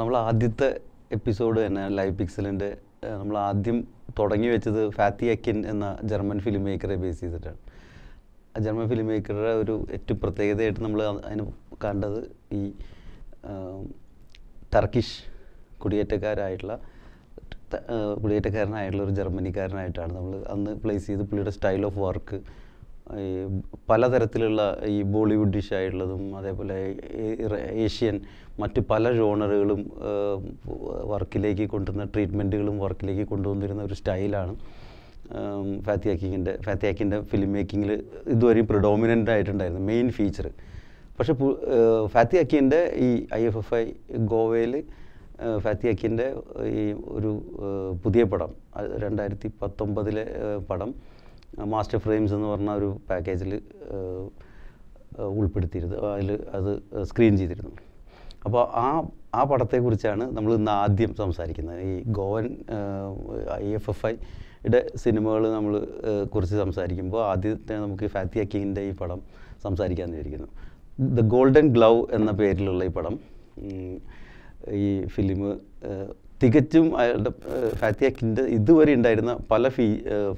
നമ്മൾ ആദ്യത്തെ എപ്പിസോഡ് തന്നെ ലൈവ് പിക്സലിൻ്റെ നമ്മൾ ആദ്യം തുടങ്ങി വെച്ചത് ഫാത്തി അക്കിൻ എന്ന ജർമ്മൻ ഫിലിം മേക്കറെ ബേസ് ചെയ്തിട്ടാണ് ആ ജർമ്മൻ ഫിലിം മേക്കറുടെ ഒരു ഏറ്റവും പ്രത്യേകതയായിട്ട് നമ്മൾ അതിന് കണ്ടത് ഈ ടർക്കിഷ് കുടിയേറ്റക്കാരായിട്ടുള്ള കുടിയേറ്റക്കാരനായിട്ടുള്ള ഒരു ജർമ്മനിക്കാരനായിട്ടാണ് നമ്മൾ അന്ന് പ്ലേസ് ചെയ്ത് പുള്ളിയുടെ സ്റ്റൈൽ ഓഫ് വർക്ക് ഈ പലതരത്തിലുള്ള ഈ ബോളിവുഡ് ഡിഷ് ആയിട്ടുള്ളതും അതേപോലെ ഏഷ്യൻ മറ്റ് പല ജോണറുകളും വർക്കിലേക്ക് കൊണ്ടുവന്ന ട്രീറ്റ്മെൻറ്റുകളും വർക്കിലേക്ക് കൊണ്ടുവന്നിരുന്ന ഒരു സ്റ്റൈലാണ് ഫാത്തി അക്കിങ്ങിൻ്റെ ഫാത്തി അക്കിൻ്റെ ഫിലിം മേക്കിങ്ങിൽ ഇതുവരെയും പ്രിഡോമിനൻ്റ് ആയിട്ടുണ്ടായിരുന്നു മെയിൻ ഫീച്ചർ പക്ഷേ ഫാത്തി ഈ ഐ എഫ് എഫ് ഐ ഗോവയിൽ ഫാത്തി ഈ ഒരു പുതിയ പടം രണ്ടായിരത്തി പത്തൊമ്പതിലെ പടം മാസ്റ്റർ ഫ്രെയിംസ് എന്ന് പറഞ്ഞ ഒരു പാക്കേജിൽ ഉൾപ്പെടുത്തിയിരുന്നു അതിൽ അത് സ്ക്രീൻ ചെയ്തിരുന്നു അപ്പോൾ ആ ആ പടത്തെക്കുറിച്ചാണ് നമ്മൾ ഇന്ന് ആദ്യം സംസാരിക്കുന്നത് ഈ ഗോവൻ ഐ എഫ് എഫ് ഐയുടെ സിനിമകൾ നമ്മൾ കുറിച്ച് സംസാരിക്കുമ്പോൾ ആദ്യത്തെ നമുക്ക് ഫാത്തി അക്കീൻ്റെ ഈ പടം സംസാരിക്കാൻ വിചാരിക്കുന്നു ദ ഗോൾഡൻ ഗ്ലൗ എന്ന പേരിലുള്ള ഈ പടം ഈ ഫിലിം തികച്ചും അയാളുടെ ഫാത്തി ഇതുവരെ ഉണ്ടായിരുന്ന പല ഫീ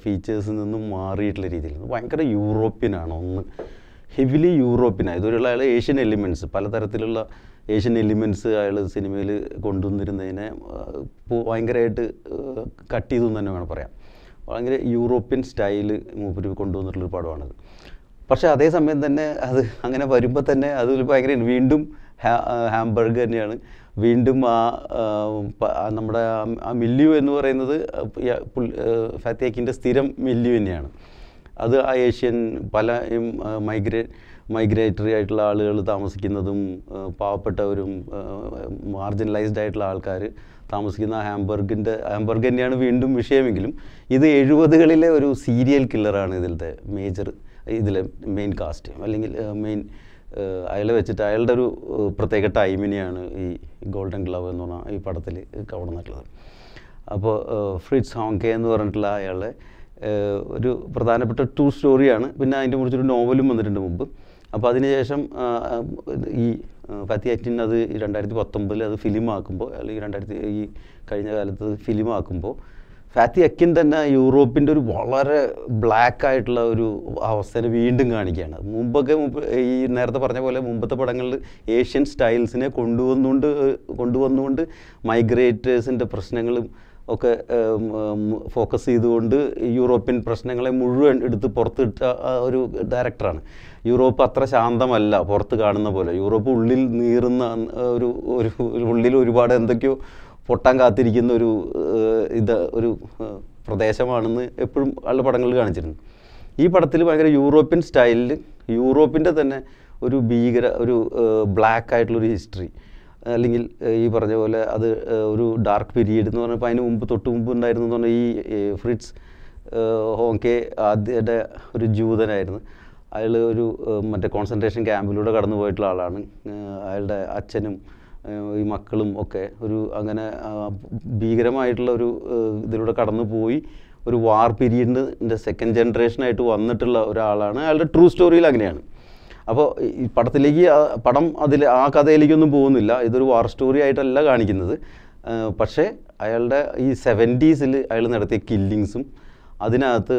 ഫീച്ചേഴ്സിൽ നിന്നും മാറിയിട്ടുള്ള രീതിയിൽ ഭയങ്കര യൂറോപ്യനാണ് ഒന്ന് ഹെവിലി ആണ് ഇതുവരെയുള്ള അയാൾ ഏഷ്യൻ എലിമെൻറ്റ്സ് പലതരത്തിലുള്ള ഏഷ്യൻ എലിമെൻറ്റ്സ് അയാൾ സിനിമയിൽ കൊണ്ടുവന്നിരുന്നതിനെ ഭയങ്കരമായിട്ട് കട്ട് ചെയ്തു എന്ന് തന്നെ വേണം പറയാം ഭയങ്കര യൂറോപ്യൻ സ്റ്റൈൽ മൂപ്പര് കൊണ്ടുവന്നിട്ടുള്ളൊരു പാടമാണത് പക്ഷേ അതേസമയം തന്നെ അത് അങ്ങനെ വരുമ്പോൾ തന്നെ അതിൽ ഭയങ്കര വീണ്ടും ഹാ ഹാംബർഗ് തന്നെയാണ് വീണ്ടും ആ നമ്മുടെ ആ മില്യു എന്ന് പറയുന്നത് ഫാത്തിയാക്കിൻ്റെ സ്ഥിരം മില്യു തന്നെയാണ് അത് ആ ഏഷ്യൻ പല മൈഗ്രേ മൈഗ്രേറ്ററി ആയിട്ടുള്ള ആളുകൾ താമസിക്കുന്നതും പാവപ്പെട്ടവരും മാർജിനലൈസ്ഡ് ആയിട്ടുള്ള ആൾക്കാർ താമസിക്കുന്ന ഹാംബർഗിൻ്റെ ഹാംബർഗ് തന്നെയാണ് വീണ്ടും വിഷയമെങ്കിലും ഇത് എഴുപതുകളിലെ ഒരു സീരിയൽ കില്ലറാണ് ഇതിലത്തെ മേജർ ഇതിലെ മെയിൻ കാസ്റ്റ് അല്ലെങ്കിൽ മെയിൻ അയാൾ വെച്ചിട്ട് അയാളുടെ ഒരു പ്രത്യേക ടൈമിനെയാണ് ഈ ഗോൾഡൻ ഗ്ലവ് എന്ന് പറഞ്ഞ ഈ പടത്തിൽ കവർന്നിട്ടുള്ളത് അപ്പോൾ ഫ്രിഡ്സ് ഹോങ്കെ എന്ന് പറഞ്ഞിട്ടുള്ള അയാളെ ഒരു പ്രധാനപ്പെട്ട ടു സ്റ്റോറിയാണ് പിന്നെ അതിൻ്റെ കുറിച്ചൊരു നോവലും വന്നിട്ടുണ്ട് മുമ്പ് അപ്പോൾ അതിനുശേഷം ഈ ഫത്തി അറ്റിൻ അത് രണ്ടായിരത്തി പത്തൊമ്പതിൽ അത് ആക്കുമ്പോൾ അല്ലെങ്കിൽ രണ്ടായിരത്തി ഈ കഴിഞ്ഞ കാലത്ത് ആക്കുമ്പോൾ ഫാത്തി അക്കിൻ തന്നെ യൂറോപ്പിൻ്റെ ഒരു വളരെ ബ്ലാക്ക് ആയിട്ടുള്ള ഒരു അവസ്ഥനെ വീണ്ടും കാണിക്കുകയാണ് മുമ്പൊക്കെ ഈ നേരത്തെ പറഞ്ഞ പോലെ മുമ്പത്തെ പടങ്ങളിൽ ഏഷ്യൻ സ്റ്റൈൽസിനെ കൊണ്ടുവന്നുകൊണ്ട് കൊണ്ടുവന്നുകൊണ്ട് മൈഗ്രേറ്റേഴ്സിൻ്റെ പ്രശ്നങ്ങളും ഒക്കെ ഫോക്കസ് ചെയ്തുകൊണ്ട് യൂറോപ്യൻ പ്രശ്നങ്ങളെ മുഴുവൻ എടുത്ത് പുറത്തിട്ട ഒരു ഡയറക്ടറാണ് യൂറോപ്പ് അത്ര ശാന്തമല്ല പുറത്ത് കാണുന്ന പോലെ യൂറോപ്പ് ഉള്ളിൽ നീറുന്ന ഒരു ഒരു ഉള്ളിൽ ഒരുപാട് എന്തൊക്കെയോ പൊട്ടാൻ കാത്തിരിക്കുന്ന ഒരു ഇത് ഒരു പ്രദേശമാണെന്ന് എപ്പോഴും ആളുടെ പടങ്ങളിൽ കാണിച്ചിരുന്നു ഈ പടത്തിൽ ഭയങ്കര യൂറോപ്യൻ സ്റ്റൈലിൽ യൂറോപ്പിൻ്റെ തന്നെ ഒരു ഭീകര ഒരു ബ്ലാക്ക് ആയിട്ടുള്ളൊരു ഹിസ്റ്ററി അല്ലെങ്കിൽ ഈ പറഞ്ഞ പോലെ അത് ഒരു ഡാർക്ക് പീരീഡ് എന്ന് പറഞ്ഞപ്പോൾ അതിന് മുമ്പ് തൊട്ട് മുമ്പ് ഉണ്ടായിരുന്നു പറഞ്ഞാൽ ഈ ഫ്രിഡ്സ് ഹോങ്കെ ആദ്യയുടെ ഒരു ജൂതനായിരുന്നു അയാൾ ഒരു മറ്റേ കോൺസെൻട്രേഷൻ ക്യാമ്പിലൂടെ കടന്നു പോയിട്ടുള്ള ആളാണ് അയാളുടെ അച്ഛനും ഈ മക്കളും ഒക്കെ ഒരു അങ്ങനെ ഭീകരമായിട്ടുള്ള ഒരു ഇതിലൂടെ കടന്നു പോയി ഒരു വാർ പീരീഡിൻ്റെ സെക്കൻഡ് ജനറേഷനായിട്ട് വന്നിട്ടുള്ള ഒരാളാണ് അയാളുടെ ട്രൂ സ്റ്റോറിയിൽ അങ്ങനെയാണ് അപ്പോൾ ഈ പടത്തിലേക്ക് പടം അതിൽ ആ കഥയിലേക്കൊന്നും പോകുന്നില്ല ഇതൊരു വാർ സ്റ്റോറി ആയിട്ടല്ല കാണിക്കുന്നത് പക്ഷേ അയാളുടെ ഈ സെവൻറ്റീസിൽ അയാൾ നടത്തിയ കില്ലിങ്സും അതിനകത്ത്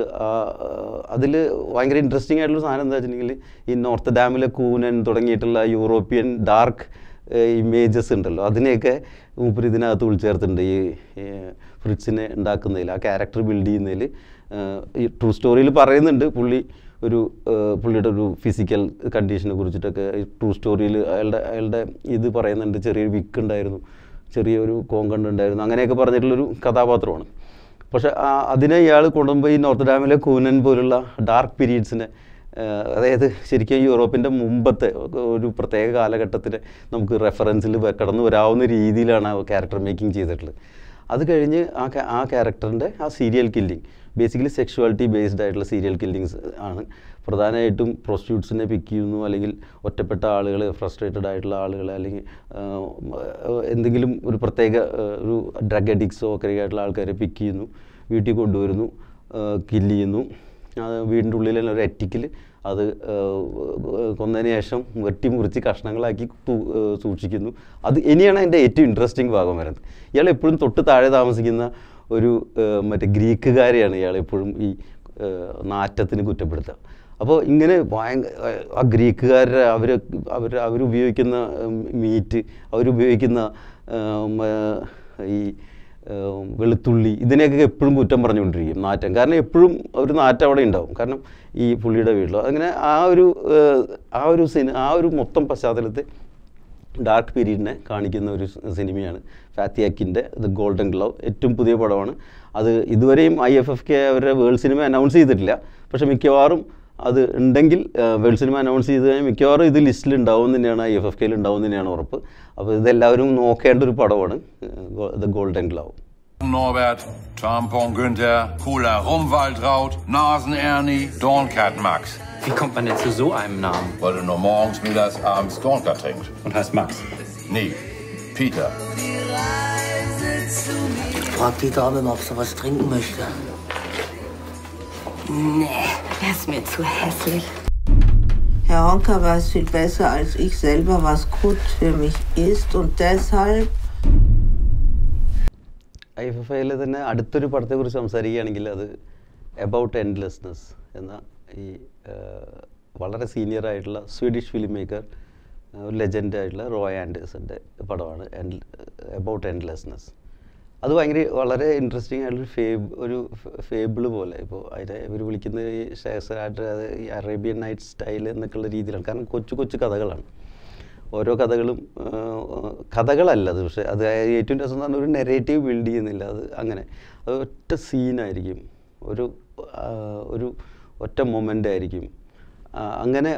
അതിൽ ഭയങ്കര ഇൻട്രസ്റ്റിംഗ് ആയിട്ടുള്ള സാധനം എന്താ വെച്ചിട്ടുണ്ടെങ്കിൽ ഈ നോർത്ത് ഡാമിലെ കൂനൻ തുടങ്ങിയിട്ടുള്ള യൂറോപ്യൻ ഡാർക്ക് ഇമേജസ് ഉണ്ടല്ലോ അതിനെയൊക്കെ മൂപ്പർ ഇതിനകത്ത് ഉൾച്ചേർത്തിട്ടുണ്ട് ഈ ഫ്രിഡ്സിനെ ഉണ്ടാക്കുന്നതിൽ ആ ക്യാരക്ടർ ബിൽഡ് ചെയ്യുന്നതിൽ ഈ ട്രൂ സ്റ്റോറിയിൽ പറയുന്നുണ്ട് പുള്ളി ഒരു പുള്ളിയുടെ ഒരു ഫിസിക്കൽ കണ്ടീഷനെ കുറിച്ചിട്ടൊക്കെ ട്രൂ സ്റ്റോറിയിൽ അയാളുടെ അയാളുടെ ഇത് പറയുന്നുണ്ട് ചെറിയൊരു വിക്ക് ഉണ്ടായിരുന്നു ചെറിയൊരു കോങ്കണ്ട് ഉണ്ടായിരുന്നു അങ്ങനെയൊക്കെ പറഞ്ഞിട്ടുള്ളൊരു കഥാപാത്രമാണ് പക്ഷേ അതിനെ ഇയാൾ കൊണ്ടുപോയി നോർത്ത് ഡാമിലെ കൂനൻ പോലുള്ള ഡാർക്ക് പീരീഡ്സിനെ അതായത് ശരിക്കും യൂറോപ്പിൻ്റെ മുമ്പത്തെ ഒരു പ്രത്യേക കാലഘട്ടത്തിൽ നമുക്ക് റെഫറൻസിൽ കടന്നു വരാവുന്ന രീതിയിലാണ് ക്യാരക്ടർ മേക്കിംഗ് ചെയ്തിട്ടുള്ളത് അത് കഴിഞ്ഞ് ആ ആ ക്യാരക്ടറിൻ്റെ ആ serial killing basically sexuality based ആയിട്ടുള്ള സീരിയൽ കില്ലിങ്സ് ആണ് പ്രധാനമായിട്ടും പ്രോസ്റ്റിറ്റ്യൂട്ട്സിനെ പിക്ക് ചെയ്യുന്നു അല്ലെങ്കിൽ ഒറ്റപ്പെട്ട ആളുകൾ ഫ്രസ്ട്രേറ്റഡ് ആയിട്ടുള്ള ആളുകൾ അല്ലെങ്കിൽ എന്തെങ്കിലും ഒരു പ്രത്യേക ഒരു ഡ്രഗ് അഡിക്സോ ഒക്കെ ആയിട്ടുള്ള ആൾക്കാരെ പിക്ക് ചെയ്യുന്നു വീട്ടിൽ കൊണ്ടുവരുന്നു കില്ല് ചെയ്യുന്നു വീടിൻ്റെ ഉള്ളിൽ ഒരു എറ്റിക്കിൽ അത് കൊന്നതിന് ശേഷം വെട്ടി മുറിച്ച് കഷ്ണങ്ങളാക്കി സൂക്ഷിക്കുന്നു അത് ഇനിയാണ് എൻ്റെ ഏറ്റവും ഇൻട്രസ്റ്റിംഗ് ഭാഗം വരുന്നത് ഇയാൾ എപ്പോഴും തൊട്ട് താഴെ താമസിക്കുന്ന ഒരു മറ്റേ ഗ്രീക്കുകാരെയാണ് ഇയാൾ എപ്പോഴും ഈ നാറ്റത്തിന് കുറ്റപ്പെടുത്തുക അപ്പോൾ ഇങ്ങനെ ഭയങ്കര ആ ഗ്രീക്കുകാരുടെ അവർ അവർ അവരുപയോഗിക്കുന്ന മീറ്റ് അവരുപയോഗിക്കുന്ന ഈ വെളുത്തുള്ളി ഇതിനെയൊക്കെ എപ്പോഴും കുറ്റം പറഞ്ഞുകൊണ്ടിരിക്കും നാറ്റം കാരണം എപ്പോഴും ഒരു നാറ്റം അവിടെ ഉണ്ടാവും കാരണം ഈ പുള്ളിയുടെ വീട്ടിലോ അങ്ങനെ ആ ഒരു ആ ഒരു സിനി ആ ഒരു മൊത്തം പശ്ചാത്തലത്തെ ഡാർക്ക് പീരീഡിനെ കാണിക്കുന്ന ഒരു സിനിമയാണ് ഫാത്തിയാക്കിൻ്റെ ദ ഗോൾഡൻ ഗ്ലവ് ഏറ്റവും പുതിയ പടമാണ് അത് ഇതുവരെയും ഐ എഫ് എഫ് കെ അവരുടെ വേൾഡ് സിനിമ അനൗൺസ് ചെയ്തിട്ടില്ല പക്ഷേ മിക്കവാറും അത് ഉണ്ടെങ്കിൽ വേൾഡ് സിനിമ അനൗൺസ് ചെയ്ത് കഴിഞ്ഞാൽ മിക്കവാറും ഇത് ലിസ്റ്റിൽ ഉണ്ടാവും തന്നെയാണ് ഐ എഫ് എഫ് കെയിൽ ഉണ്ടാവും തന്നെയാണ് ഉറപ്പ് അപ്പോൾ ഇതെല്ലാവരും നോക്കേണ്ട ഒരു പടമാണ് the golden glove Norbert, Tampon Günther, Cola Rumwaldraut, Nasen Ernie, Dornkat Max. Wie kommt man denn zu so einem Namen? Weil du nur morgens, mittags, abends Dornkat trinkst. Und heißt Max? Nee, Peter. Ich Frag die Dame, ob sie sowas trinken möchte. Nee. Er ist mir zu hässlich. Herr Honka weiß viel besser als ich selber, was gut für mich ist und deshalb I F F ഐയിൽ തന്നെ അടുത്തൊരു പടത്തെക്കുറിച്ച് സംസാരിക്കുകയാണെങ്കിൽ അത് about എൻഡ്ലെസ്നെസ് എന്ന ഈ വളരെ senior ആയിട്ടുള്ള Swedish film maker ഒരു ലെജൻഡ് ആയിട്ടുള്ള റോയ് ആൻഡേഴ്സൻ്റെ പടമാണ് എബൌട്ട് എൻഡ്ലെസ്നെസ് അത് ഭയങ്കര വളരെ ഇൻട്രസ്റ്റിംഗ് ആയിട്ടൊരു ഫേബ് ഒരു ഫേബിള് പോലെ ഇപ്പോൾ അതിൻ്റെ ഇവർ വിളിക്കുന്ന ഈ ഷേസറായിട്ട് അത് ഈ അറേബ്യൻ നൈറ്റ് സ്റ്റൈൽ എന്നൊക്കെയുള്ള രീതിയിലാണ് കാരണം കൊച്ചു കൊച്ചു കഥകളാണ് ഓരോ കഥകളും കഥകളല്ല അത് പക്ഷേ അത് ഏറ്റവും രസം പറഞ്ഞാൽ ഒരു നെറേറ്റീവ് ബിൽഡ് ചെയ്യുന്നില്ല അത് അങ്ങനെ അത് ഒറ്റ സീനായിരിക്കും ഒരു ഒരു ഒറ്റ മൊമെൻ്റ് ആയിരിക്കും അങ്ങനെ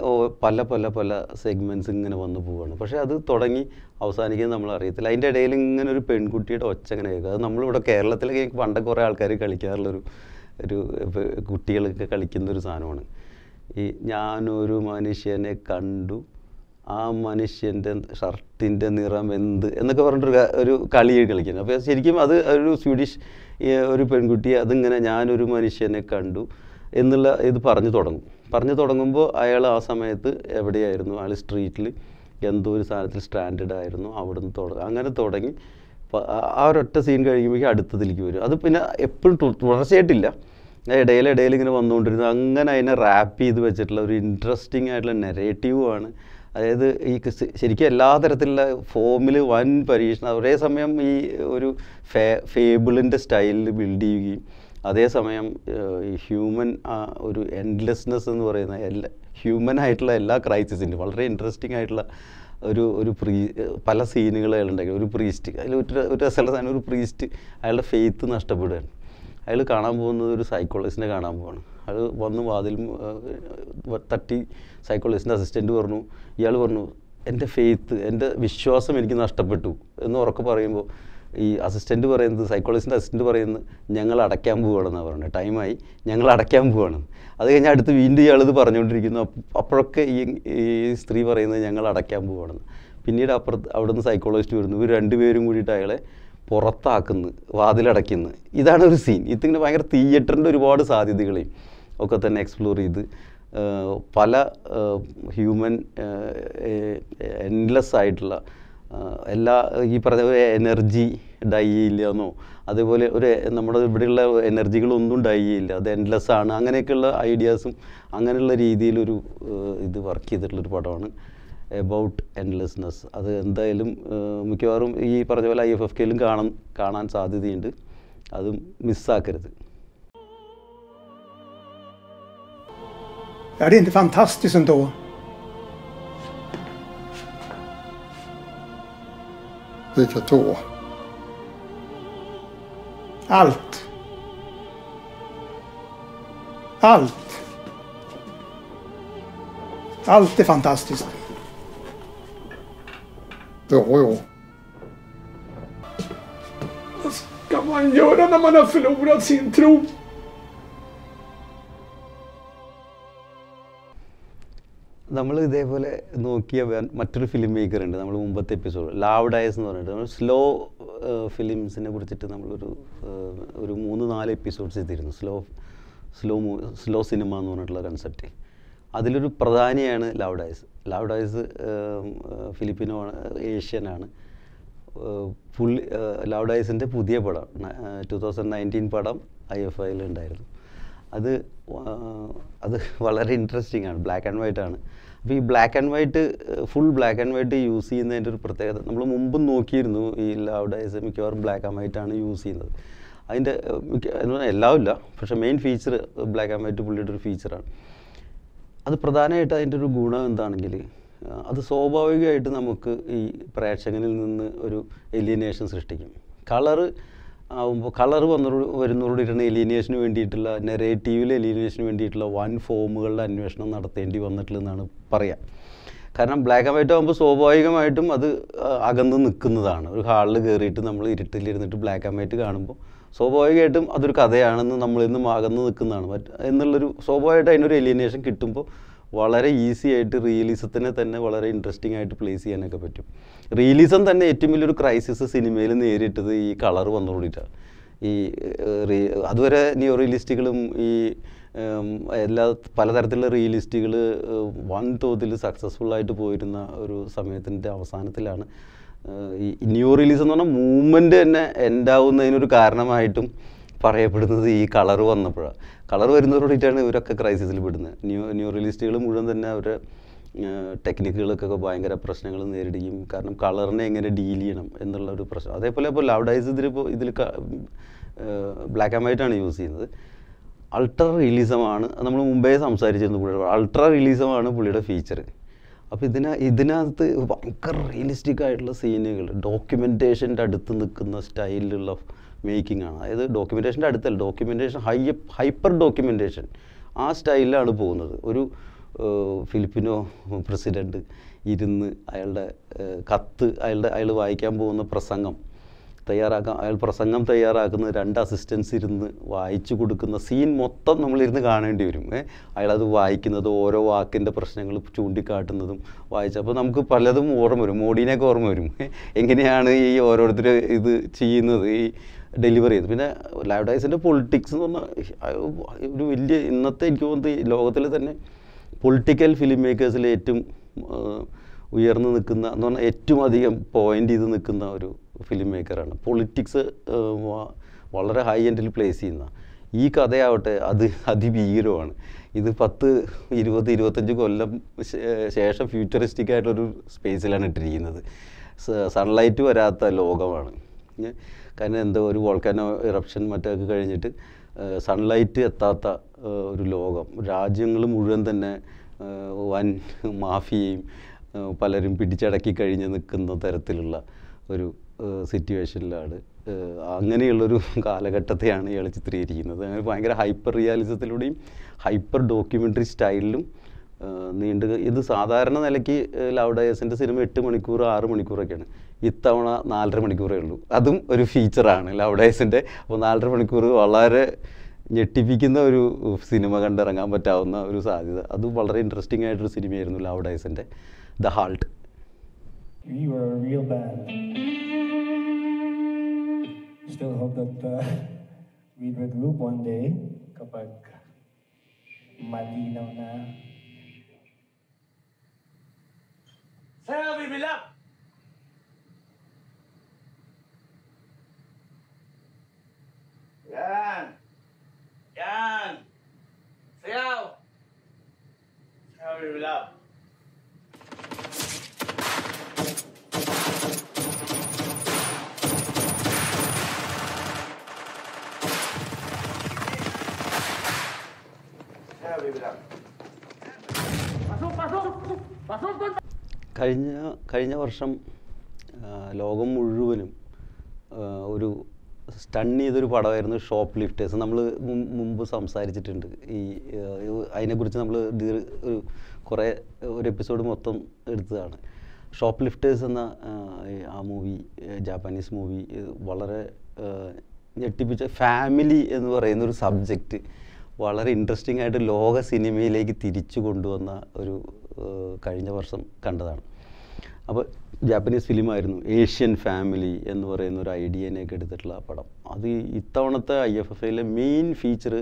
പല പല പല സെഗ്മെൻറ്റ്സ് ഇങ്ങനെ വന്നു പോവുകയാണ് പക്ഷേ അത് തുടങ്ങി അവസാനിക്കുന്നത് നമ്മൾ അറിയത്തില്ല അതിൻ്റെ ഇടയിൽ ഇങ്ങനെ ഒരു പെൺകുട്ടിയുടെ ഒച്ച ഇങ്ങനെ കേൾക്കും അത് നമ്മളിവിടെ കേരളത്തിലൊക്കെ പണ്ട് കുറേ ആൾക്കാർ കളിക്കാറുള്ളൊരു ഒരു കുട്ടികളൊക്കെ കളിക്കുന്ന ഒരു സാധനമാണ് ഈ ഞാനൊരു മനുഷ്യനെ കണ്ടു ആ മനുഷ്യൻ്റെ ഷർട്ടിൻ്റെ നിറം എന്ത് എന്നൊക്കെ പറഞ്ഞിട്ടൊരു ഒരു കളി കളിക്കുന്നത് അപ്പോൾ ശരിക്കും അത് ഒരു സ്വീഡിഷ് ഒരു പെൺകുട്ടി അതിങ്ങനെ ഞാനൊരു മനുഷ്യനെ കണ്ടു എന്നുള്ള ഇത് പറഞ്ഞു തുടങ്ങും പറഞ്ഞു തുടങ്ങുമ്പോൾ അയാൾ ആ സമയത്ത് എവിടെയായിരുന്നു അയാൾ സ്ട്രീറ്റിൽ എന്തോ ഒരു സാധനത്തിൽ സ്റ്റാൻഡേർഡ് ആയിരുന്നു അവിടുന്ന് തുടങ്ങി അങ്ങനെ തുടങ്ങി ആ ഒരൊറ്റ സീൻ കഴിയുമ്പോഴേക്കും അടുത്തതിലേക്ക് വരും അത് പിന്നെ എപ്പോഴും തുടർച്ചയായിട്ടില്ല ഇടയിൽ ഇടയിൽ ഇങ്ങനെ വന്നുകൊണ്ടിരുന്നു അങ്ങനെ അതിനെ റാപ്പ് ചെയ്ത് വെച്ചിട്ടുള്ള ഒരു ഇൻട്രസ്റ്റിംഗ് ആയിട്ടുള്ള നെറേറ്റീവാണ് അതായത് ഈ ശരിക്കും എല്ലാ തരത്തിലുള്ള ഫോമിൽ വൻ പരീക്ഷണം ഒരേ സമയം ഈ ഒരു ഫേ ഫേബിളിൻ്റെ സ്റ്റൈലിൽ ബിൽഡ് ചെയ്യുകയും അതേസമയം ഈ ഹ്യൂമൻ ഒരു എൻഡ്ലെസ്നെസ് എന്ന് പറയുന്ന എല്ലാ ഹ്യൂമൻ ആയിട്ടുള്ള എല്ലാ ക്രൈസിസിൻ്റെ വളരെ ഇൻട്രസ്റ്റിംഗ് ആയിട്ടുള്ള ഒരു ഒരു പ്രീ പല സീനുകൾ അയാൾ ഒരു പ്രീസ്റ്റ് അതിൽ ഒരു ഒരു രസമുള്ള ഒരു പ്രീസ്റ്റ് അയാളുടെ ഫെയ്ത്ത് നഷ്ടപ്പെടുകയാണ് അയാൾ കാണാൻ പോകുന്നത് ഒരു സൈക്കോളജിസ്റ്റിനെ കാണാൻ പോവാണ് അയാൾ വന്ന് വാതിൽ തട്ടി സൈക്കോളജിസ്റ്റിൻ്റെ അസിസ്റ്റൻറ്റ് പറഞ്ഞു ഇയാൾ പറഞ്ഞു എൻ്റെ ഫെയ്ത്ത് എൻ്റെ വിശ്വാസം എനിക്ക് നഷ്ടപ്പെട്ടു എന്ന് ഉറക്കെ പറയുമ്പോൾ ഈ അസിസ്റ്റൻ്റ് പറയുന്നത് സൈക്കോളജിസ്റ്റിൻ്റെ അസിസ്റ്റൻ്റ് പറയുന്നത് ഞങ്ങൾ അടയ്ക്കാൻ പോവുകയാണെന്നാണ് പറയുന്നത് ടൈമായി ഞങ്ങൾ അടയ്ക്കാൻ പോവുകയാണ് അത് കഴിഞ്ഞ് അടുത്ത് വീണ്ടും ഇത് പറഞ്ഞുകൊണ്ടിരിക്കുന്നു അപ്പോഴൊക്കെ ഈ ഈ സ്ത്രീ പറയുന്നത് ഞങ്ങൾ അടയ്ക്കാൻ പോവുകയാണെന്ന് പിന്നീട് അപ്പുറത്ത് അവിടുന്ന് സൈക്കോളജിസ്റ്റ് വരുന്നു ഇവർ രണ്ടുപേരും കൂടിയിട്ട് അയാളെ പുറത്താക്കുന്നു വാതിലടയ്ക്കുന്നു ഇതാണ് ഒരു സീൻ ഇതിങ്ങനെ ഭയങ്കര തിയേറ്ററിൻ്റെ ഒരുപാട് സാധ്യതകളെയും ഒക്കെ തന്നെ എക്സ്പ്ലോർ ചെയ്ത് പല ഹ്യൂമൻ എൻലെസ് ആയിട്ടുള്ള എല്ലാ ഈ പറഞ്ഞ ഒരു എനർജി ഡൈ ചെയ്യില്ലെന്നോ അതേപോലെ ഒരു നമ്മുടെ ഇവിടെയുള്ള എനർജികളൊന്നും ഡൈ ചെയ്യില്ല അത് എൻഡ്ലെസ് ആണ് അങ്ങനെയൊക്കെയുള്ള ഐഡിയാസും അങ്ങനെയുള്ള രീതിയിലൊരു ഇത് വർക്ക് ചെയ്തിട്ടുള്ളൊരു പടമാണ് എബൌട്ട് എൻഡ്ലെസ്നെസ് അത് എന്തായാലും മിക്കവാറും ഈ പറഞ്ഞ പോലെ ഐ എഫ് എഫ് കെയിലും കാണാൻ കാണാൻ സാധ്യതയുണ്ട് അതും മിസ്സാക്കരുത് Ja, det är inte fantastiskt ändå Vilket då? Allt. Allt. Allt är fantastiskt. Jo, jo. Vad ska man göra när man har förlorat sin tro? നമ്മൾ ഇതേപോലെ നോക്കിയ മറ്റൊരു ഫിലിം മേക്കർ ഉണ്ട് നമ്മൾ മുമ്പത്തെ എപ്പിസോഡ് ലാവ് ഐസ് എന്ന് പറഞ്ഞിട്ട് നമ്മൾ സ്ലോ ഫിലിംസിനെ കുറിച്ചിട്ട് നമ്മളൊരു ഒരു മൂന്ന് നാല് എപ്പിസോഡ്സ് ചെയ്തിരുന്നു സ്ലോ സ്ലോ മൂ സ്ലോ സിനിമ എന്ന് പറഞ്ഞിട്ടുള്ള കൺസെപ്റ്റ് അതിലൊരു പ്രധാനിയാണ് ലാവ് ഐസ് ലാവ് ഐസ് ഫിലിപ്പിനോ ഏഷ്യനാണ് ഫുള്ളി ലാവ് ഡയസിൻ്റെ പുതിയ പടം ടു തൗസൻഡ് നയൻറ്റീൻ പടം ഐ എഫ് ഐയിൽ ഉണ്ടായിരുന്നു അത് അത് വളരെ ഇൻട്രസ്റ്റിംഗ് ആണ് ബ്ലാക്ക് ആൻഡ് വൈറ്റ് ആണ് അപ്പോൾ ഈ black and white full black and white use ചെയ്യുന്നതിൻ്റെ ഒരു പ്രത്യേകത നമ്മൾ മുമ്പ് നോക്കിയിരുന്നു ഈ ലൗഡൈസ് മിക്കവാറും ബ്ലാക്ക് ആൻഡ് വൈറ്റ് ആണ് യൂസ് ചെയ്യുന്നത് അതിൻ്റെ എന്ന് പറഞ്ഞാൽ എല്ലാം ഇല്ല പക്ഷേ main feature black and white പുള്ളിയുടെ ഒരു ഫീച്ചറാണ് അത് പ്രധാനമായിട്ട് അതിൻ്റെ ഒരു ഗുണം എന്താണെങ്കിൽ അത് സ്വാഭാവികമായിട്ട് നമുക്ക് ഈ പ്രേക്ഷകനിൽ നിന്ന് ഒരു എലിയനേഷൻ സൃഷ്ടിക്കും കളറ് ആവുമ്പോൾ കളർ വന്നു വരുന്നതോടുകൂടിയിട്ടാണ് എലിനേഷന് വേണ്ടിയിട്ടുള്ള നെറേറ്റീവിൽ എലിനേഷന് വേണ്ടിയിട്ടുള്ള വൺ ഫോമുകളുടെ അന്വേഷണം നടത്തേണ്ടി വന്നിട്ടുള്ളതെന്നാണ് പറയാം കാരണം ബ്ലാക്ക് ആൻഡ് വൈറ്റ് ആകുമ്പോൾ സ്വാഭാവികമായിട്ടും അത് അകന്ന് നിൽക്കുന്നതാണ് ഒരു ഹാളിൽ കയറിയിട്ട് നമ്മൾ ഇരുട്ടിലിരുന്നിട്ട് ബ്ലാക്ക് ആൻഡ് വൈറ്റ് കാണുമ്പോൾ സ്വാഭാവികമായിട്ടും അതൊരു കഥയാണെന്ന് നമ്മൾ നിന്നും അകന്ന് നിൽക്കുന്നതാണ് മറ്റ് എന്നുള്ളൊരു സ്വാഭാവികമായിട്ട് അതിനൊരു എലിനേഷൻ കിട്ടുമ്പോൾ വളരെ ഈസി ആയിട്ട് റിയലിസത്തിനെ തന്നെ വളരെ ഇൻട്രസ്റ്റിംഗ് ആയിട്ട് പ്ലേസ് ചെയ്യാനൊക്കെ പറ്റും റിയലിസം തന്നെ ഏറ്റവും വലിയൊരു ക്രൈസിസ് സിനിമയിൽ നേരിട്ടത് ഈ കളർ വന്നുകൂടിയിട്ടാണ് ഈ അതുവരെ നിയോ റിയലിസ്റ്റുകളും ഈ എല്ലാ പലതരത്തിലുള്ള റിയലിസ്റ്റുകൾ തോതിൽ സക്സസ്ഫുൾ ആയിട്ട് പോയിരുന്ന ഒരു സമയത്തിൻ്റെ അവസാനത്തിലാണ് ഈ ന്യൂ റിലീസ് എന്ന് പറഞ്ഞാൽ മൂവ്മെൻ്റ് തന്നെ എൻഡാവുന്നതിനൊരു കാരണമായിട്ടും പറയപ്പെടുന്നത് ഈ കളർ വന്നപ്പോഴാണ് കളർ വരുന്നതോടെ ഇവരൊക്കെ ക്രൈസിസിൽ പെടുന്നത് ന്യൂ ന്യൂ റിയലിസ്റ്റുകൾ മുഴുവൻ തന്നെ അവരുടെ ടെക്നിക്കുകൾക്കൊക്കെ ഭയങ്കര പ്രശ്നങ്ങൾ നേരിടുകയും കാരണം കളറിനെ എങ്ങനെ ഡീൽ ചെയ്യണം എന്നുള്ള ഒരു പ്രശ്നം അതേപോലെ ഇപ്പോൾ ഡൈസ് ഇതിലിപ്പോൾ ഇതിൽ ബ്ലാക്ക് ആൻഡ് വൈറ്റ് ആണ് യൂസ് ചെയ്യുന്നത് അൾട്രാ റിലീസമാണ് നമ്മൾ മുമ്പേ സംസാരിച്ചിരുന്നു പുള്ളിയുടെ അൾട്രാ റിലീസമാണ് പുള്ളിയുടെ ഫീച്ചർ അപ്പോൾ ഇതിന ഇതിനകത്ത് ഭയങ്കര റിയലിസ്റ്റിക് ആയിട്ടുള്ള സീനുകൾ ഡോക്യുമെൻറ്റേഷൻ്റെ അടുത്ത് നിൽക്കുന്ന സ്റ്റൈലിലുള്ള മേക്കിംഗ് ആണ് അതായത് ഡോക്യുമെൻറ്റേഷൻ്റെ അടുത്തല്ല ഡോക്യുമെൻറ്റേഷൻ ഹൈ ഹൈപ്പർ ഡോക്യുമെൻറ്റേഷൻ ആ സ്റ്റൈലിലാണ് പോകുന്നത് ഒരു ഫിലിപ്പിനോ പ്രസിഡൻ്റ് ഇരുന്ന് അയാളുടെ കത്ത് അയാളുടെ അയാൾ വായിക്കാൻ പോകുന്ന പ്രസംഗം തയ്യാറാക്കാൻ അയാൾ പ്രസംഗം തയ്യാറാക്കുന്ന രണ്ട് അസിസ്റ്റൻസ് ഇരുന്ന് വായിച്ചു കൊടുക്കുന്ന സീൻ മൊത്തം നമ്മളിരുന്ന് കാണേണ്ടി വരും അയാളത് വായിക്കുന്നത് ഓരോ വാക്കിൻ്റെ പ്രശ്നങ്ങൾ ചൂണ്ടിക്കാട്ടുന്നതും അപ്പോൾ നമുക്ക് പലതും ഓർമ്മ വരും മോഡീനൊക്കെ ഓർമ്മ വരും എങ്ങനെയാണ് ഈ ഓരോരുത്തർ ഇത് ചെയ്യുന്നത് ഈ ഡെലിവറി ചെയ്ത് പിന്നെ ലൈവ് ഡൈസിൻ്റെ പൊളിറ്റിക്സ് എന്ന് പറഞ്ഞാൽ ഒരു വലിയ ഇന്നത്തെ എനിക്ക് തോന്നുന്നത് ലോകത്തിൽ തന്നെ പൊളിറ്റിക്കൽ ഫിലിം മേക്കേഴ്സിൽ ഏറ്റവും ഉയർന്നു നിൽക്കുന്ന എന്ന് പറഞ്ഞാൽ ഏറ്റവും അധികം പോയിൻ്റ് ചെയ്ത് നിൽക്കുന്ന ഒരു ഫിലിം മേക്കറാണ് പൊളിറ്റിക്സ് വളരെ ഹൈ എൻഡിൽ പ്ലേസ് ചെയ്യുന്ന ഈ കഥയാവട്ടെ അത് അതിഭീകരമാണ് ഇത് പത്ത് ഇരുപത് ഇരുപത്തഞ്ച് കൊല്ലം ശേഷം ഫ്യൂച്ചറിസ്റ്റിക് ആയിട്ടുള്ളൊരു സ്പേസിലാണ് ഇട്ടിരിക്കുന്നത് സൺലൈറ്റ് വരാത്ത ലോകമാണ് കാരണം എന്തോ ഒരു വോൾക്കാനോ ഇറപ്ഷൻ മറ്റൊക്കെ കഴിഞ്ഞിട്ട് സൺലൈറ്റ് എത്താത്ത ഒരു ലോകം രാജ്യങ്ങൾ മുഴുവൻ തന്നെ വൻ മാഫിയയും പലരും പിടിച്ചടക്കി കഴിഞ്ഞ് നിൽക്കുന്ന തരത്തിലുള്ള ഒരു സിറ്റുവേഷനിലാണ് അങ്ങനെയുള്ളൊരു കാലഘട്ടത്തെയാണ് ഇയാൾ ചിത്രീകരിക്കുന്നത് അങ്ങനെ ഭയങ്കര ഹൈപ്പർ റിയാലിസത്തിലൂടെയും ഹൈപ്പർ ഡോക്യുമെൻ്ററി സ്റ്റൈലിലും നീണ്ട് ഇത് സാധാരണ നിലയ്ക്ക് ലൗഡയസിൻ്റെ സിനിമ എട്ട് മണിക്കൂർ ആറ് മണിക്കൂറൊക്കെയാണ് ഇത്തവണ നാലര മണിക്കൂറേ ഉള്ളൂ അതും ഒരു ഫീച്ചറാണ് ലൗഡയസിൻ്റെ അപ്പോൾ നാലര മണിക്കൂർ വളരെ ഞെട്ടിപ്പിക്കുന്ന ഒരു സിനിമ കണ്ടിറങ്ങാൻ പറ്റാവുന്ന ഒരു സാധ്യത അത് വളരെ ഇൻട്രസ്റ്റിംഗ് ആയിട്ടൊരു സിനിമയായിരുന്നു ലവ് ഡൈസിൻ്റെ the halt Yeah. Yan. Sayaw. Sayaw your love. കഴിഞ്ഞ കഴിഞ്ഞ വർഷം ലോകം മുഴുവനും ഒരു സ്റ്റൺ ചെയ്തൊരു പടമായിരുന്നു ഷോപ്പ് ലിഫ്റ്റേഴ്സ് നമ്മൾ മുമ്പ് സംസാരിച്ചിട്ടുണ്ട് ഈ അതിനെക്കുറിച്ച് നമ്മൾ ഒരു കുറേ ഒരു എപ്പിസോഡ് മൊത്തം എടുത്തതാണ് ഷോപ്പ് ലിഫ്റ്റേഴ്സ് എന്ന ആ മൂവി ജാപ്പനീസ് മൂവി വളരെ ഞെട്ടിപ്പിച്ച ഫാമിലി എന്ന് പറയുന്ന ഒരു സബ്ജക്റ്റ് വളരെ ഇൻട്രസ്റ്റിംഗ് ആയിട്ട് ലോക സിനിമയിലേക്ക് തിരിച്ചു കൊണ്ടുവന്ന ഒരു കഴിഞ്ഞ വർഷം കണ്ടതാണ് അപ്പോൾ ജാപ്പനീസ് ഫിലിമായിരുന്നു ഏഷ്യൻ ഫാമിലി എന്ന് പറയുന്ന ഒരു ഐഡിയനെയൊക്കെ എടുത്തിട്ടുള്ള ആ പടം അത് ഇത്തവണത്തെ ഐ എഫ് എഫ് ഐയിലെ മെയിൻ ഫീച്ചർ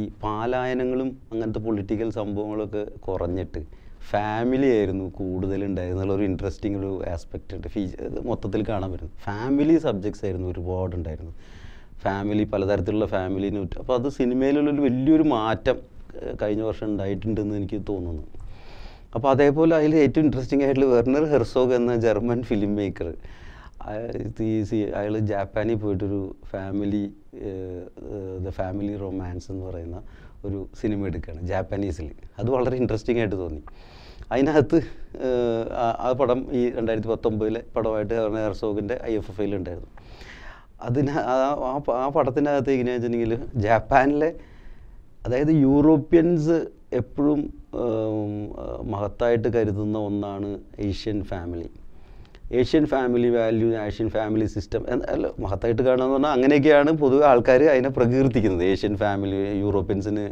ഈ പാലായനങ്ങളും അങ്ങനത്തെ പൊളിറ്റിക്കൽ സംഭവങ്ങളൊക്കെ കുറഞ്ഞിട്ട് ഫാമിലി ആയിരുന്നു കൂടുതലുണ്ടായിരുന്നുള്ള ഒരു ഇൻട്രസ്റ്റിംഗ് ഒരു ആസ്പെക്റ്റ് ഉണ്ട് ഫീച്ചർ മൊത്തത്തിൽ കാണാൻ പറ്റും ഫാമിലി സബ്ജക്ട്സ് ആയിരുന്നു ഒരുപാട് ഉണ്ടായിരുന്നു ഫാമിലി പലതരത്തിലുള്ള ഫാമിലിനെ അപ്പോൾ അത് സിനിമയിലുള്ളൊരു വലിയൊരു മാറ്റം കഴിഞ്ഞ വർഷം ഉണ്ടായിട്ടുണ്ടെന്ന് എനിക്ക് തോന്നുന്നു അപ്പോൾ അതേപോലെ അതിൽ ഏറ്റവും ഇൻട്രസ്റ്റിംഗ് ആയിട്ടുള്ള വെർണർ ഹെർസോഗ് എന്ന ജർമ്മൻ ഫിലിം മേക്കർ അയാൾ ജാപ്പാനിൽ പോയിട്ടൊരു ഫാമിലി ദ ഫാമിലി റൊമാൻസ് എന്ന് പറയുന്ന ഒരു സിനിമ എടുക്കുകയാണ് ജാപ്പാനീസിൽ അത് വളരെ ഇൻട്രസ്റ്റിംഗ് ആയിട്ട് തോന്നി അതിനകത്ത് ആ പടം ഈ രണ്ടായിരത്തി പത്തൊമ്പതിലെ പടമായിട്ട് ഹെർസോഗിൻ്റെ ഐ എഫ് എഫ് ഉണ്ടായിരുന്നു അതിന് ആ പടത്തിനകത്ത് എങ്ങനെയാണെന്ന് വെച്ചിട്ടുണ്ടെങ്കിൽ ജാപ്പാനിലെ അതായത് യൂറോപ്യൻസ് എപ്പോഴും മഹത്തായിട്ട് കരുതുന്ന ഒന്നാണ് Asian family Asian family value Asian family system അല്ല മഹത്തായിട്ട് കാണുക പറഞ്ഞാൽ അങ്ങനെയൊക്കെയാണ് പൊതുവെ ആൾക്കാർ അതിനെ പ്രകീർത്തിക്കുന്നത് ഏഷ്യൻ ഫാമിലി യൂറോപ്യൻസിന്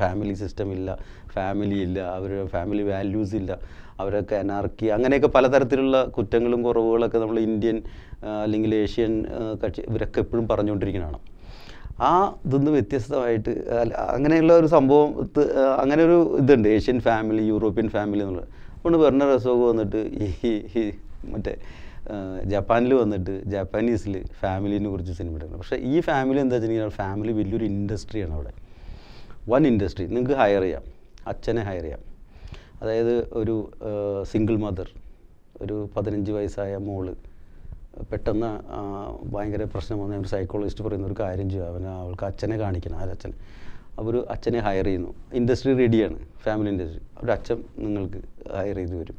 ഫാമിലി സിസ്റ്റം ഇല്ല ഫാമിലി ഇല്ല അവർ ഫാമിലി വാല്യൂസ് ഇല്ല അവരൊക്കെ അനാർക്കി അങ്ങനെയൊക്കെ പലതരത്തിലുള്ള കുറ്റങ്ങളും കുറവുകളൊക്കെ നമ്മൾ ഇന്ത്യൻ അല്ലെങ്കിൽ ഏഷ്യൻ കക്ഷി ഇവരൊക്കെ എപ്പോഴും പറഞ്ഞുകൊണ്ടിരിക്കുന്നതാണ് ആ ഇതൊന്ന് വ്യത്യസ്തമായിട്ട് അങ്ങനെയുള്ള ഒരു സംഭവം അങ്ങനെ ഒരു ഇതുണ്ട് ഏഷ്യൻ ഫാമിലി യൂറോപ്യൻ ഫാമിലി എന്നുള്ളത് അതുകൊണ്ട് വെർണർ റസോഗ് വന്നിട്ട് ഈ മറ്റേ ജപ്പാനിൽ വന്നിട്ട് ജാപ്പാനീസിൽ ഫാമിലിനെ കുറിച്ച് സിനിമ എടുക്കണം പക്ഷേ ഈ ഫാമിലി എന്താ വെച്ചാൽ ഫാമിലി വലിയൊരു ഇൻഡസ്ട്രിയാണ് അവിടെ വൺ ഇൻഡസ്ട്രി നിങ്ങൾക്ക് ഹയർ ചെയ്യാം അച്ഛനെ ഹയർ ചെയ്യാം അതായത് ഒരു സിംഗിൾ മദർ ഒരു പതിനഞ്ച് വയസ്സായ മോള് പെട്ടെന്ന് ഭയങ്കര പ്രശ്നം വന്ന ഒരു സൈക്കോളജിസ്റ്റ് പറയുന്ന ഒരു കാര്യം ചെയ്യുക അവന് അവൾക്ക് അച്ഛനെ കാണിക്കണം അച്ഛൻ അവർ അച്ഛനെ ഹയർ ചെയ്യുന്നു ഇൻഡസ്ട്രി റെഡിയാണ് ഫാമിലി ഇൻഡസ്ട്രി ഒരു അച്ഛൻ നിങ്ങൾക്ക് ഹയർ ചെയ്ത് വരും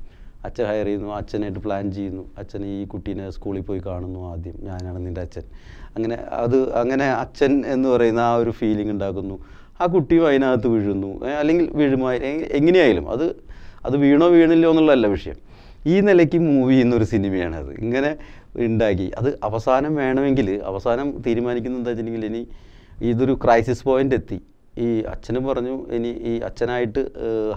അച്ഛൻ ഹയർ ചെയ്യുന്നു അച്ഛനായിട്ട് പ്ലാൻ ചെയ്യുന്നു അച്ഛൻ ഈ കുട്ടീനെ സ്കൂളിൽ പോയി കാണുന്നു ആദ്യം ഞാനാണ് നിൻ്റെ അച്ഛൻ അങ്ങനെ അത് അങ്ങനെ അച്ഛൻ എന്ന് പറയുന്ന ആ ഒരു ഫീലിംഗ് ഉണ്ടാക്കുന്നു ആ കുട്ടിയും അതിനകത്ത് വീഴുന്നു അല്ലെങ്കിൽ വീഴുമായി എങ്ങനെയായാലും അത് അത് വീണോ വീണില്ലോ എന്നുള്ളതല്ല വിഷയം ഈ നിലയ്ക്ക് മൂവ് ചെയ്യുന്ന ഒരു സിനിമയാണ് അത് ഇങ്ങനെ ഉണ്ടാക്കി അത് അവസാനം വേണമെങ്കിൽ അവസാനം തീരുമാനിക്കുന്നത് എന്താ വെച്ചിട്ടുണ്ടെങ്കിൽ ഇനി ഇതൊരു ക്രൈസിസ് പോയിന്റ് എത്തി ഈ അച്ഛനും പറഞ്ഞു ഇനി ഈ അച്ഛനായിട്ട്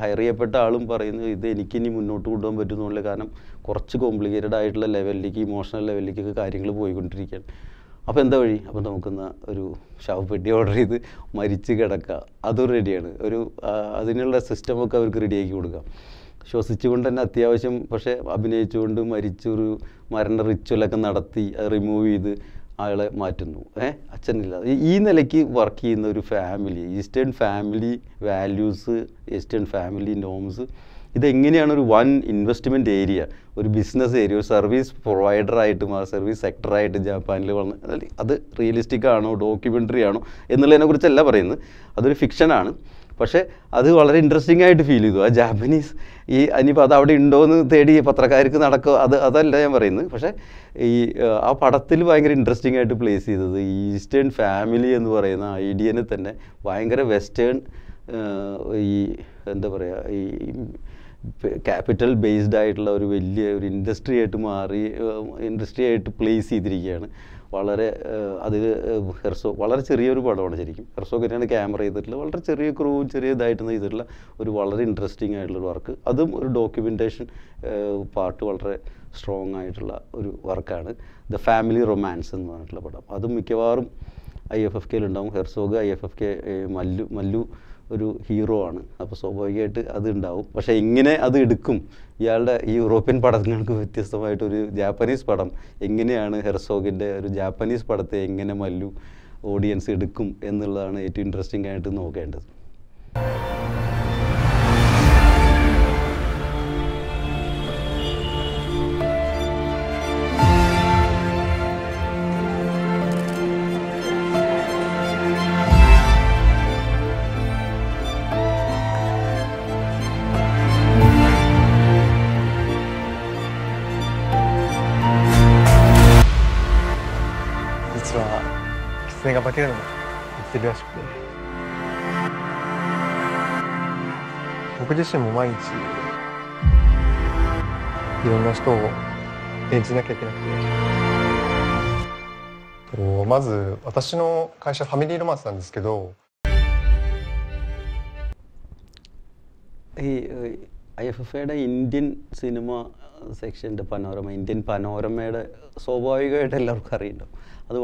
ഹയർ ചെയ്യപ്പെട്ട ആളും പറയുന്നു ഇത് എനിക്കിനി മുന്നോട്ട് കൊണ്ടുപോകാൻ പറ്റുന്നുള്ളൂ കാരണം കുറച്ച് കോംപ്ലിക്കേറ്റഡ് ആയിട്ടുള്ള ലെവലിലേക്ക് ഇമോഷണൽ ലെവലിലേക്കൊക്കെ കാര്യങ്ങൾ പോയിക്കൊണ്ടിരിക്കുകയാണ് അപ്പോൾ എന്താ വഴി അപ്പോൾ നമുക്കിന്ന് ഒരു ശവപ്പെട്ടി ഓർഡർ ചെയ്ത് മരിച്ച് കിടക്കുക അതും റെഡിയാണ് ഒരു അതിനുള്ള സിസ്റ്റമൊക്കെ അവർക്ക് റെഡിയാക്കി കൊടുക്കാം ശ്വസിച്ചുകൊണ്ട് തന്നെ അത്യാവശ്യം പക്ഷേ അഭിനയിച്ചുകൊണ്ട് മരിച്ചൊരു മരണ റിച്വലൊക്കെ നടത്തി അത് റിമൂവ് ചെയ്ത് അയാളെ മാറ്റുന്നു ഏഹ് അച്ഛനില്ലാതെ ഈ നിലയ്ക്ക് വർക്ക് ചെയ്യുന്ന ഒരു family eastern family values eastern family norms ഇതെങ്ങനെയാണ് ഒരു വൺ ഇൻവെസ്റ്റ്മെൻ്റ് ഏരിയ ഒരു ബിസിനസ് ഏരിയ ഒരു സർവീസ് പ്രൊവൈഡറായിട്ട് ആ സർവീസ് സെക്ടറായിട്ട് ജപ്പാനിൽ വന്ന് അത് റിയലിസ്റ്റിക് ആണോ ഡോക്യുമെൻ്ററി ആണോ എന്നുള്ളതിനെക്കുറിച്ചല്ല പറയുന്നത് അതൊരു ഫിക്ഷനാണ് പക്ഷേ അത് വളരെ ഇൻട്രസ്റ്റിംഗ് ആയിട്ട് ഫീൽ ചെയ്തു ആ ജാപ്പനീസ് ഈ ഇനിയിപ്പോൾ അത് അവിടെ ഉണ്ടോ എന്ന് തേടി പത്രക്കാർക്ക് നടക്കുക അത് അതല്ല ഞാൻ പറയുന്നത് പക്ഷേ ഈ ആ പടത്തിൽ ഭയങ്കര ഇൻട്രസ്റ്റിംഗ് ആയിട്ട് പ്ലേസ് ചെയ്തത് ഈസ്റ്റേൺ ഫാമിലി എന്ന് പറയുന്ന ഐഡിയനെ തന്നെ ഭയങ്കര വെസ്റ്റേൺ ഈ എന്താ പറയുക ഈ ക്യാപിറ്റൽ ബേസ്ഡ് ആയിട്ടുള്ള ഒരു വലിയ ഒരു ഇൻഡസ്ട്രി ആയിട്ട് മാറി ഇൻഡസ്ട്രി ആയിട്ട് പ്ലേസ് ചെയ്തിരിക്കുകയാണ് വളരെ അതിൽ ഹെർസോ വളരെ ചെറിയൊരു പടമാണ് ശരിക്കും ഹെർസോ കെറ്റിയാണ് ക്യാമറ ചെയ്തിട്ടുള്ളത് വളരെ ചെറിയ ക്രൂവും ചെറിയ ചെയ്തിട്ടുള്ള ഒരു വളരെ ഇൻട്രസ്റ്റിംഗ് ആയിട്ടുള്ളൊരു വർക്ക് അതും ഒരു ഡോക്യുമെൻറ്റേഷൻ പാർട്ട് വളരെ സ്ട്രോങ് ആയിട്ടുള്ള ഒരു വർക്കാണ് ദ ഫാമിലി റൊമാൻസ് എന്ന് പറഞ്ഞിട്ടുള്ള പടം അതും മിക്കവാറും ഐ എഫ് എഫ് കെയിലുണ്ടാവും Herzog I F F K Mallu Mallu ഒരു ഹീറോ ആണ് അപ്പോൾ സ്വാഭാവികമായിട്ട് അത് ഉണ്ടാവും പക്ഷേ എങ്ങനെ അത് എടുക്കും ഇയാളുടെ ഈ യൂറോപ്യൻ പടങ്ങൾക്ക് വ്യത്യസ്തമായിട്ടൊരു ജാപ്പനീസ് പടം എങ്ങനെയാണ് ഹെർസോഗിൻ്റെ ഒരു ജാപ്പനീസ് പടത്തെ എങ്ങനെ മല്ലു ഓഡിയൻസ് എടുക്കും എന്നുള്ളതാണ് ഏറ്റവും ഇൻട്രസ്റ്റിംഗ് ആയിട്ട് നോക്കേണ്ടത് けでも言ってるらしくて僕自身も毎日いろんな人を演じなきゃいけなくて。まず私の会社ファミリーロマンスなんですけどシネマセンでパノラマインディンパノーラマで総合以外で അത്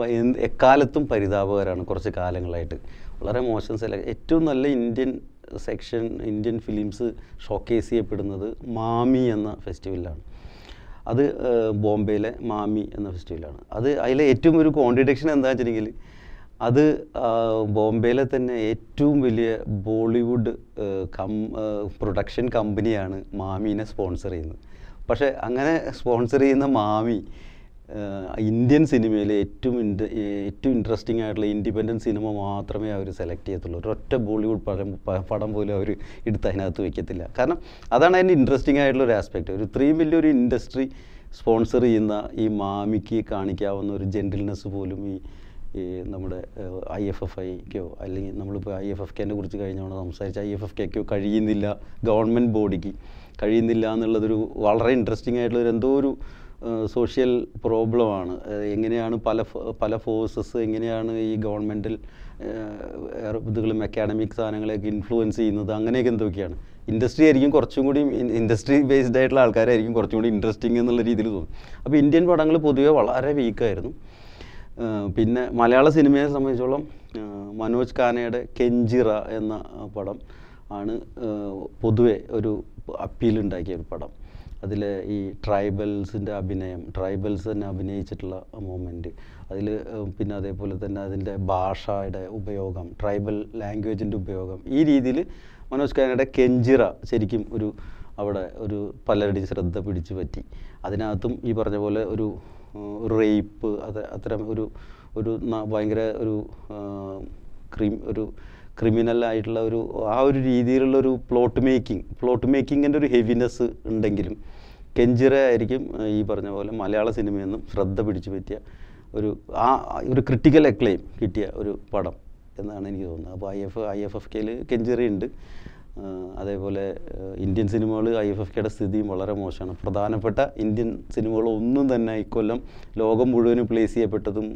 എക്കാലത്തും പരിതാപകരമാണ് കുറച്ച് കാലങ്ങളായിട്ട് വളരെ മോശം സെല ഏറ്റവും നല്ല Indian section Indian films showcase ചെയ്യപ്പെടുന്നത് മാമി എന്ന ഫെസ്റ്റിവലിലാണ് അത് ബോംബെയിലെ മാമി എന്ന ഫെസ്റ്റിവലാണ് അത് അതിലെ ഏറ്റവും ഒരു കോണ്ടിഡക്ഷൻ എന്താ വെച്ചിട്ടുണ്ടെങ്കിൽ അത് ബോംബെയിലെ തന്നെ ഏറ്റവും വലിയ ബോളിവുഡ് കം പ്രൊഡക്ഷൻ കമ്പനിയാണ് മാമീനെ സ്പോൺസർ ചെയ്യുന്നത് പക്ഷേ അങ്ങനെ സ്പോൺസർ ചെയ്യുന്ന മാമി ഇന്ത്യൻ സിനിമയിലെ ഏറ്റവും ഇൻട്ര ഏറ്റവും ഇൻട്രസ്റ്റിംഗ് ആയിട്ടുള്ള ഇൻഡിപെൻഡൻറ്റ് സിനിമ മാത്രമേ അവർ സെലക്ട് ചെയ്യത്തുള്ളൂ ഒരൊറ്റ ബോളിവുഡ് പടം പടം പോലും അവർ എടുത്ത് അതിനകത്ത് വയ്ക്കത്തില്ല കാരണം അതാണ് അതിൻ്റെ ഇൻട്രസ്റ്റിംഗ് ആയിട്ടുള്ള ഒരു ആസ്പെക്റ്റ് ഒരു ഇത്രയും വലിയൊരു ഇൻഡസ്ട്രി സ്പോൺസർ ചെയ്യുന്ന ഈ മാമിക്ക് കാണിക്കാവുന്ന ഒരു ജെൻറ്റിൽനെസ് പോലും ഈ ഈ നമ്മുടെ ഐ എഫ് എഫ് ഐക്കോ അല്ലെങ്കിൽ നമ്മളിപ്പോൾ ഐ എഫ് എഫ് കെനെ കുറിച്ച് കഴിഞ്ഞ തവണ സംസാരിച്ച ഐ എഫ് എഫ് കെക്കോ കഴിയുന്നില്ല ഗവൺമെൻറ് ബോഡിക്ക് കഴിയുന്നില്ല എന്നുള്ളതൊരു വളരെ ഇൻട്രസ്റ്റിംഗ് ആയിട്ടുള്ള എന്തോ ഒരു സോഷ്യൽ പ്രോബ്ലമാണ് എങ്ങനെയാണ് പല പല ഫോഴ്സസ് എങ്ങനെയാണ് ഈ ഗവൺമെൻറ്റിൽ ഇതുകളും അക്കാഡമിക് സാധനങ്ങളെയൊക്കെ ഇൻഫ്ലുവൻസ് ചെയ്യുന്നത് അങ്ങനെയൊക്കെ എന്തൊക്കെയാണ് ഇൻഡസ്ട്രി ആയിരിക്കും കുറച്ചും കൂടി ഇൻഡസ്ട്രി ബേസ്ഡ് ആയിട്ടുള്ള ആൾക്കാരായിരിക്കും കുറച്ചും കൂടി ഇൻട്രസ്റ്റിംഗ് എന്നുള്ള രീതിയിൽ തോന്നും അപ്പോൾ ഇന്ത്യൻ പടങ്ങൾ പൊതുവേ വളരെ വീക്കായിരുന്നു പിന്നെ മലയാള സിനിമയെ സംബന്ധിച്ചോളം മനോജ് കാനയുടെ കെഞ്ചിറ എന്ന പടം ആണ് പൊതുവെ ഒരു അപ്പീൽ ഉണ്ടാക്കിയ ഒരു പടം അതിൽ ഈ ട്രൈബൽസിൻ്റെ അഭിനയം ട്രൈബൽസ് തന്നെ അഭിനയിച്ചിട്ടുള്ള മൂമെൻറ്റ് അതിൽ പിന്നെ അതേപോലെ തന്നെ അതിൻ്റെ ഭാഷയുടെ ഉപയോഗം ട്രൈബൽ ലാംഗ്വേജിൻ്റെ ഉപയോഗം ഈ രീതിയിൽ മനോജ് കാനയുടെ കെഞ്ചിറ ശരിക്കും ഒരു അവിടെ ഒരു പലരുടെയും ശ്രദ്ധ പിടിച്ചു പറ്റി അതിനകത്തും ഈ പറഞ്ഞ പോലെ ഒരു റേപ്പ് അത് അത്തരം ഒരു ഒരു ഭയങ്കര ഒരു ക്രീം ഒരു ക്രിമിനൽ ആയിട്ടുള്ള ഒരു ആ ഒരു രീതിയിലുള്ള ഒരു പ്ലോട്ട് മേക്കിംഗ് പ്ലോട്ട് മേക്കിങ്ങിൻ്റെ ഒരു ഹെവിനെസ് ഉണ്ടെങ്കിലും കെഞ്ചിറ ആയിരിക്കും ഈ പറഞ്ഞ പോലെ മലയാള സിനിമയൊന്നും ശ്രദ്ധ പിടിച്ചു പറ്റിയ ഒരു ആ ഒരു ക്രിട്ടിക്കൽ എക്ലെയിം കിട്ടിയ ഒരു പടം എന്നാണ് എനിക്ക് തോന്നുന്നത് അപ്പോൾ I F I F F കെയിൽ കെഞ്ചിറയുണ്ട് അതേപോലെ ഇന്ത്യൻ സിനിമകൾ ഐ എഫ് എഫ് കെയുടെ സ്ഥിതിയും വളരെ മോശമാണ് പ്രധാനപ്പെട്ട ഇന്ത്യൻ സിനിമകൾ ഒന്നും തന്നെ ഇക്കൊല്ലം ലോകം മുഴുവനും പ്ലേസ് ചെയ്യപ്പെട്ടതും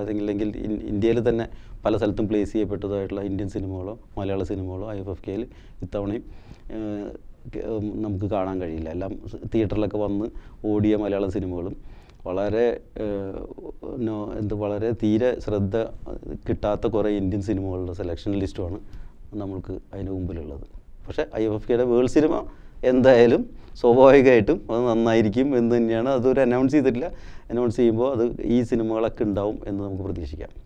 അല്ലെങ്കിൽ ഇന്ത്യയിൽ തന്നെ പല സ്ഥലത്തും പ്ലേസ് ചെയ്യപ്പെട്ടതായിട്ടുള്ള ഇന്ത്യൻ സിനിമകളോ മലയാള സിനിമകളോ ഐ എഫ് എഫ് കെയിൽ ഇത്തവണയും നമുക്ക് കാണാൻ കഴിയില്ല എല്ലാം തിയേറ്ററിലൊക്കെ വന്ന് ഓടിയ മലയാള സിനിമകളും വളരെ എന്ത് വളരെ തീരെ ശ്രദ്ധ കിട്ടാത്ത കുറേ ഇന്ത്യൻ സിനിമകളുടെ സെലക്ഷൻ ലിസ്റ്റുമാണ് നമ്മൾക്ക് അതിന് മുമ്പിലുള്ളത് പക്ഷേ ഐ എഫ് എഫ് കെയുടെ വേൾഡ് സിനിമ എന്തായാലും സ്വാഭാവികമായിട്ടും അത് നന്നായിരിക്കും എന്ന് തന്നെയാണ് അതൊരു അനൗൺസ് ചെയ്തിട്ടില്ല അനൗൺസ് ചെയ്യുമ്പോൾ അത് ഈ സിനിമകളൊക്കെ ഉണ്ടാവും എന്ന് നമുക്ക് പ്രതീക്ഷിക്കാം